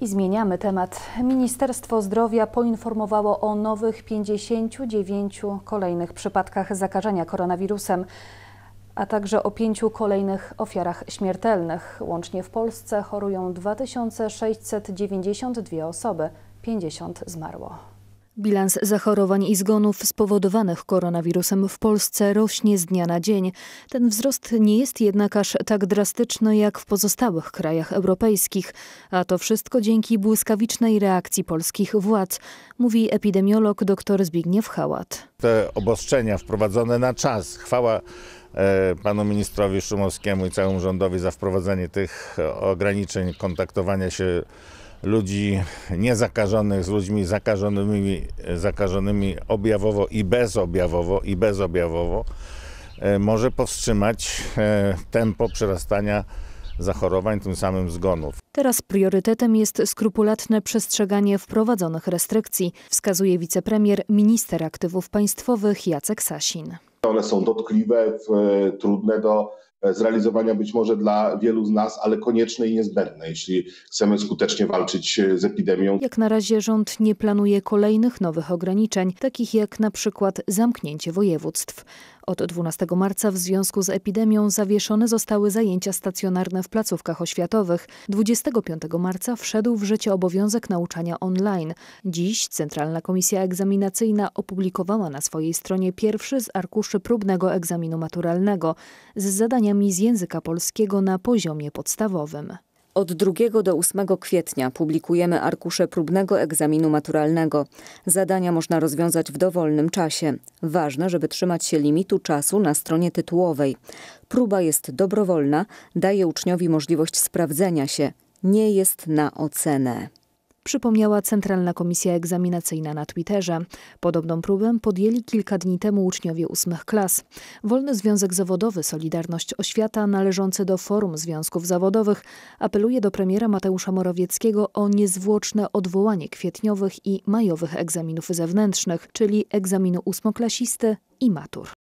I zmieniamy temat. Ministerstwo Zdrowia poinformowało o nowych 59 kolejnych przypadkach zakażenia koronawirusem, a także o pięciu kolejnych ofiarach śmiertelnych. Łącznie w Polsce chorują 2692 osoby, 50 zmarło. Bilans zachorowań i zgonów spowodowanych koronawirusem w Polsce rośnie z dnia na dzień. Ten wzrost nie jest jednak aż tak drastyczny jak w pozostałych krajach europejskich, a to wszystko dzięki błyskawicznej reakcji polskich władz, mówi epidemiolog dr Zbigniew Hałat. Te obostrzenia wprowadzone na czas, chwała e, panu ministrowi Szumowskiemu i całemu rządowi za wprowadzenie tych e, ograniczeń kontaktowania się ludzi niezakażonych z ludźmi zakażonymi, zakażonymi objawowo i bezobjawowo i bezobjawowo e, może powstrzymać e, tempo przerastania zachorowań, tym samym zgonów. Teraz priorytetem jest skrupulatne przestrzeganie wprowadzonych restrykcji, wskazuje wicepremier minister aktywów państwowych Jacek Sasin. One są dotkliwe, e, trudne do E, zrealizowania być może dla wielu z nas, ale konieczne i niezbędne, jeśli chcemy skutecznie walczyć e, z epidemią. Jak na razie rząd nie planuje kolejnych nowych ograniczeń, takich jak na przykład zamknięcie województw. Od 12 marca w związku z epidemią zawieszone zostały zajęcia stacjonarne w placówkach oświatowych. 25 marca wszedł w życie obowiązek nauczania online. Dziś Centralna Komisja Egzaminacyjna opublikowała na swojej stronie pierwszy z arkuszy próbnego egzaminu maturalnego z zadaniami z języka polskiego na poziomie podstawowym. Od 2 do 8 kwietnia publikujemy arkusze próbnego egzaminu maturalnego. Zadania można rozwiązać w dowolnym czasie. Ważne, żeby trzymać się limitu czasu na stronie tytułowej. Próba jest dobrowolna, daje uczniowi możliwość sprawdzenia się, nie jest na ocenę przypomniała Centralna Komisja Egzaminacyjna na Twitterze. Podobną próbę podjęli kilka dni temu uczniowie ósmych klas. Wolny Związek Zawodowy Solidarność Oświata, należący do Forum Związków Zawodowych, apeluje do premiera Mateusza Morawieckiego o niezwłoczne odwołanie kwietniowych i majowych egzaminów zewnętrznych, czyli egzaminu ósmoklasisty i matur.